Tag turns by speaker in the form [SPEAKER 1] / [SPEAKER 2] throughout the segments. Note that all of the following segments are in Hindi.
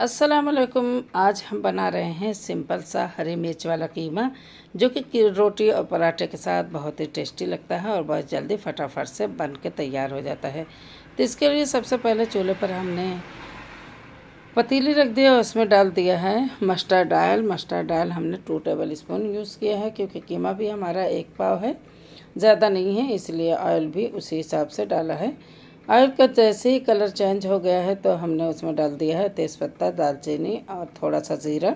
[SPEAKER 1] असलकुम आज हम बना रहे हैं सिंपल सा हरी मिर्च वाला कीमा जो कि रोटी और पराठे के साथ बहुत ही टेस्टी लगता है और बहुत जल्दी फटाफट से बन के तैयार हो जाता है तो इसके लिए सबसे पहले चूल्हे पर हमने पतीली रख दिया और उसमें डाल दिया है मस्टर्ड डाल मस्टर्ड डाल हमने टू टेबल स्पून यूज़ किया है क्योंकि कीमा भी हमारा एक पाव है ज़्यादा नहीं है इसलिए ऑयल भी उसी हिसाब से डाला है और का तो जैसे ही कलर चेंज हो गया है तो हमने उसमें डाल दिया है तेज़पत्ता दालचीनी और थोड़ा सा ज़ीरा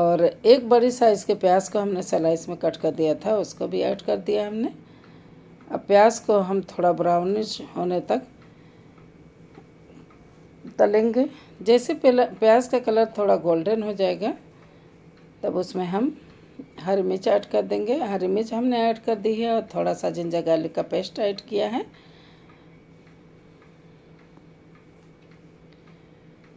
[SPEAKER 1] और एक बड़ी साइज़ के प्याज को हमने सलाइस में कट कर दिया था उसको भी ऐड कर दिया हमने अब प्याज को हम थोड़ा ब्राउनिश होने तक तलेंगे जैसे प्याज का कलर थोड़ा गोल्डन हो जाएगा तब उसमें हम हरी मिर्च ऐड कर देंगे हरी मिर्च हमने ऐड कर दी है और थोड़ा सा जिंजर गार्लिक का पेस्ट ऐड किया है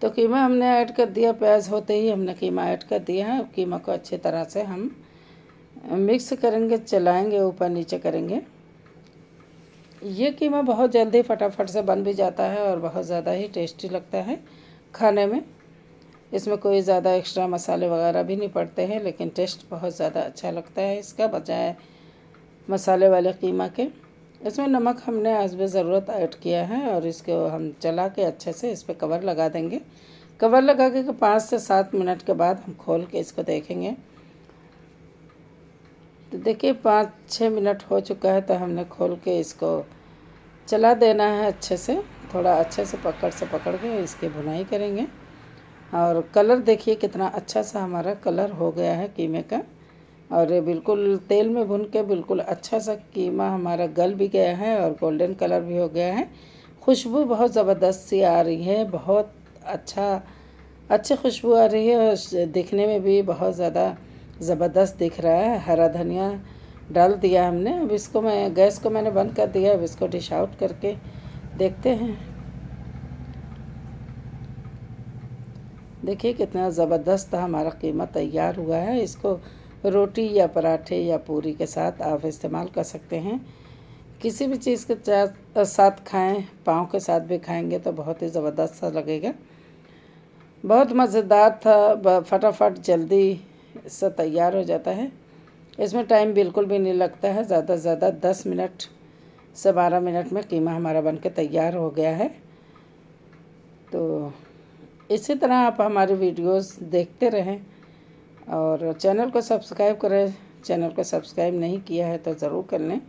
[SPEAKER 1] तो कीमा हमने ऐड कर दिया प्याज होते ही हमने कीमा ऐड कर दिया है कीमा को अच्छी तरह से हम मिक्स करेंगे चलाएंगे ऊपर नीचे करेंगे ये कीमा बहुत जल्दी फटाफट से बन भी जाता है और बहुत ज़्यादा ही टेस्टी लगता है खाने में इसमें कोई ज़्यादा एक्स्ट्रा मसाले वगैरह भी नहीं पड़ते हैं लेकिन टेस्ट बहुत ज़्यादा अच्छा लगता है इसका बजाय मसाले वाले कीमा के इसमें नमक हमने आज भी ज़रूरत ऐड किया है और इसको हम चला के अच्छे से इस पर कवर लगा देंगे कवर लगा के पाँच से सात मिनट के बाद हम खोल के इसको देखेंगे तो देखिए पाँच छः मिनट हो चुका है तो हमने खोल के इसको चला देना है अच्छे से थोड़ा अच्छे से पकड़ से पकड़ के इसकी भुनाई करेंगे और कलर देखिए कितना अच्छा सा हमारा कलर हो गया है कीमे का और बिल्कुल तेल में भून के बिल्कुल अच्छा सा कीमा हमारा गल भी गया है और गोल्डन कलर भी हो गया है खुशबू बहुत ज़बरदस्त सी आ रही है बहुत अच्छा अच्छी खुशबू आ रही है और दिखने में भी बहुत ज़्यादा ज़बरदस्त दिख रहा है हरा धनिया डाल दिया हमने अब इसको मैं गैस को मैंने बंद कर दिया अब इसको डिश आउट करके देखते हैं देखिए कितना ज़बरदस्त हमारा कीमा तैयार हुआ है इसको रोटी या पराठे या पूरी के साथ आप इस्तेमाल कर सकते हैं किसी भी चीज़ के साथ खाएं पाँव के साथ भी खाएंगे तो बहुत ही ज़बरदस्त सा लगेगा बहुत मज़ेदार था फटाफट जल्दी से तैयार हो जाता है इसमें टाइम बिल्कुल भी नहीं लगता है ज़्यादा से ज़्यादा दस मिनट से बारह मिनट में कीमा हमारा बन के तैयार हो गया है तो इसी तरह आप हमारी वीडियोस देखते रहें और चैनल को सब्सक्राइब करें चैनल को सब्सक्राइब नहीं किया है तो ज़रूर कर लें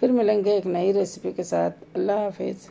[SPEAKER 1] फिर मिलेंगे एक नई रेसिपी के साथ अल्लाह हाफिज़